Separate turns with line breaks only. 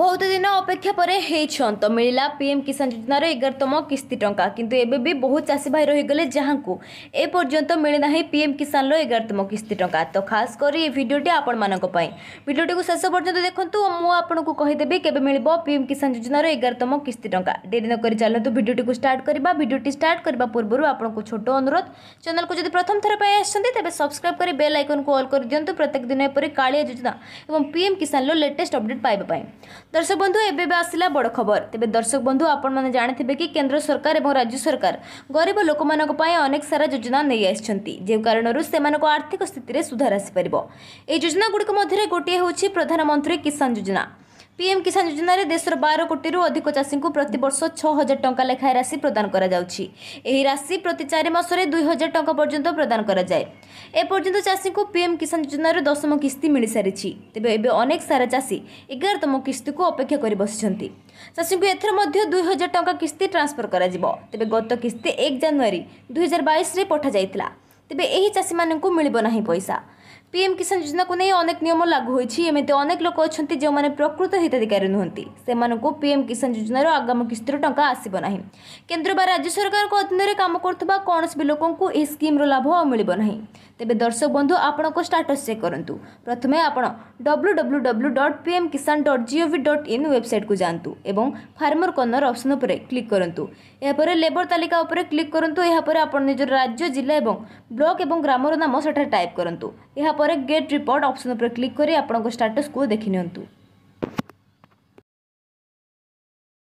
বহুত দিন অপেক্ষা পরে হেছন্ত মিলিলা পিএম কিষান যোজনাৰ 11 তম কিস্তি টংকা কিন্তু এবে বে বহুত চাছি বাই ৰহই গলে জহাংকো এ পৰ্যন্ত মেলে নাই পিএম কিষান ল 11 তম কিস্তি টংকা তো ખાસ কৰি এই ভিডিওটি आपण মানক পই ভিডিওটি কো শেষ পৰ্যন্ত দেখোতো মই आपणক কহি দেবি কেবে মিলিবো পিএম কিষান যোজনাৰ 11 তম কিস্তি টংকা দেরি নকৰি চালাতো ভিডিওটি কো ষ্টার্ট কৰিবা ভিডিওটি ষ্টার্ট কৰিবা পূৰ্বৰু आपणক ছোট অনুৰোধ চনল কো যদি প্ৰথম থৰা পই আছந்தி তebe সাবস্ক্রাইব কৰি বেল আইকন কো অল কৰি দিয়েনতো প্ৰত্যেক দিনৰ পৰা কাৰীয়া যোজনা আৰু পিএম কিষান ল লেটেষ্ট আপডেট পাই পাবাই ଦର୍ଶକ ବନ୍ଧୁ ଏବେ ଏବେ ଆସିଲା ବଡ଼ ଖବର ତେବେ ଦର୍ଶକ ବନ୍ଧୁ ଆପଣମାନେ ଜାଣିଥିବେ କି କେନ୍ଦ୍ର ସରକାର ଏବଂ ରାଜ୍ୟ ସରକାର ଗରିବ ଲୋକମାନଙ୍କ ପାଇଁ ଅନେକ ସାରା ଯୋଜନା ନେଇ ଆସିଛନ୍ତି ଯେଉଁ କାରଣରୁ ସେମାନଙ୍କ ଆର୍ଥିକ ସ୍ଥିତିରେ ସୁଧାର ଆସିପାରିବ ଏହି ଯୋଜନାଗୁଡ଼ିକ ମଧ୍ୟରେ ଗୋଟିଏ ହେଉଛି ପ୍ରଧାନମନ୍ତ୍ରୀ କିଷାନ ଯୋଜନା ପିଏମ୍ କିଷାନ ଯୋଜନାରେ ଦେଶର ବାର କୋଟିରୁ ଅଧିକ ଚାଷୀଙ୍କୁ ପ୍ରତିବର୍ଷ ଛଅ ହଜାର ଟଙ୍କା ଲେଖାଏଁ ରାଶି ପ୍ରଦାନ କରାଯାଉଛି ଏହି ରାଶି ପ୍ରତି ଚାରି ମାସରେ ଦୁଇ ହଜାର ଟଙ୍କା ପର୍ଯ୍ୟନ୍ତ ପ୍ରଦାନ କରାଯାଏ ଏପର୍ଯ୍ୟନ୍ତ ଚାଷୀଙ୍କୁ ପିଏମ୍ କିଷାନ ଯୋଜନାର ଦଶମ କିସ୍ତି ମିଳିସାରିଛି ତେବେ ଏବେ ଅନେକ ସାରା ଚାଷୀ ଏଗାରତମ କିସ୍ତିକୁ ଅପେକ୍ଷା କରି ବସିଛନ୍ତି ଚାଷୀଙ୍କୁ ଏଥର ମଧ୍ୟ ଦୁଇ ହଜାର ଟଙ୍କା କିସ୍ତି ଟ୍ରାନ୍ସଫର କରାଯିବ ତେବେ ଗତ କିସ୍ତି ଏକ ଜାନୁଆରୀ ଦୁଇହଜାର ବାଇଶରେ ପଠାଯାଇଥିଲା ତେବେ ଏହି ଚାଷୀମାନଙ୍କୁ ମିଳିବ ନାହିଁ ପଇସା পিএম কিষান যোজনা নিয়ে অনেক নিয়ম লাগু হয়েছে এমনি অনেক লোক অনেক প্রকৃত হিতাধিকারী নুহতি সে পিএম কিষান যোজনার আগাম কিস্তির টাকা আসব না কেন্দ্র বা রাজ্য সরকার অধীনে কাম করুক কৌশি লোক এই স্কিম্র লাভ মিলব না ᱛᱮবে দর্শক বন্ধু આપણો કો સ્ટેટસ ચેક કરંતું પ્રથમે આપણો www.pmkisan.gov.in વેબસાઈટ કુ જાંતું এবંગ ફાર્મર કોર્નર ઓપ્શન ઉપર ક્લિક કરંતું યહ પર લેબર તાલિકા ઉપર ક્લિક કરંતું યહ પર આપણ નિજો રાજ્ય જિલ્લા এবંગ બ્લોક এবંગ ગ્રામર નામો સટા ટાઈપ કરંતું યહ પર ગેટ રિપોર્ટ ઓપ્શન ઉપર ક્લિક કરી આપણો કો સ્ટેટસ કુ દેખીનંતું